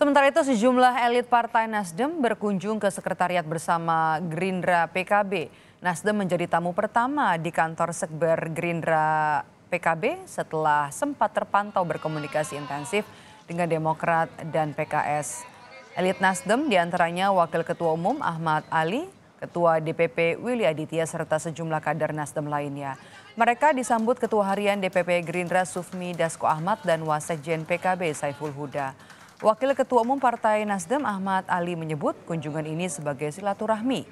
Sementara itu sejumlah elit Partai Nasdem berkunjung ke Sekretariat bersama Gerindra PKB. Nasdem menjadi tamu pertama di kantor Sekber Gerindra PKB setelah sempat terpantau berkomunikasi intensif dengan Demokrat dan PKS. Elit Nasdem diantaranya Wakil Ketua Umum Ahmad Ali, Ketua DPP Willy Aditya serta sejumlah kader Nasdem lainnya. Mereka disambut Ketua Harian DPP Gerindra Sufmi Dasko Ahmad dan Wasekjen PKB Saiful Huda. Wakil Ketua Umum Partai Nasdem Ahmad Ali menyebut kunjungan ini sebagai silaturahmi.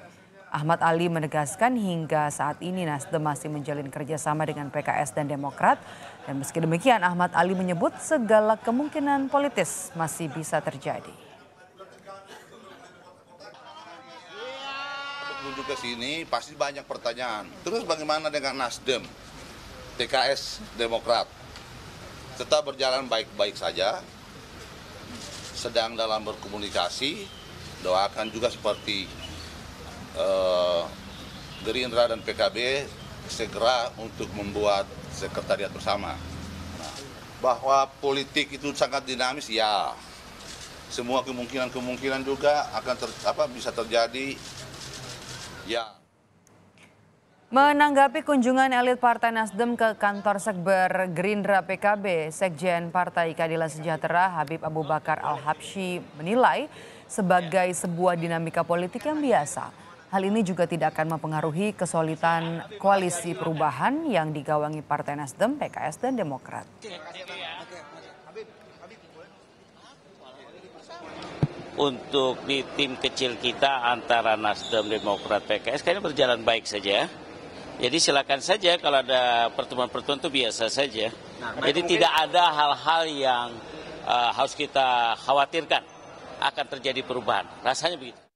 Ahmad Ali menegaskan hingga saat ini Nasdem masih menjalin kerjasama dengan PKS dan Demokrat. Dan meski demikian Ahmad Ali menyebut segala kemungkinan politis masih bisa terjadi. Menuju ke sini pasti banyak pertanyaan. Terus bagaimana dengan Nasdem, PKS, Demokrat? Tetap berjalan baik-baik saja, sedang dalam berkomunikasi. Doakan juga seperti uh, Gerindra dan PKB segera untuk membuat sekretariat bersama. Nah, bahwa politik itu sangat dinamis, ya. Semua kemungkinan-kemungkinan juga akan ter, apa, bisa terjadi, ya. Menanggapi kunjungan elit Partai Nasdem ke kantor Sekber Gerindra PKB, Sekjen Partai Keadilan Sejahtera Habib Abu Bakar Al-Habsyi menilai sebagai sebuah dinamika politik yang biasa. Hal ini juga tidak akan mempengaruhi kesulitan koalisi perubahan yang digawangi Partai Nasdem, PKS, dan Demokrat. Untuk di tim kecil kita antara Nasdem, Demokrat, PKS, kayaknya berjalan baik saja ya. Jadi silakan saja kalau ada pertemuan-pertemuan itu biasa saja. Nah, Jadi mungkin... tidak ada hal-hal yang uh, harus kita khawatirkan akan terjadi perubahan. Rasanya begitu.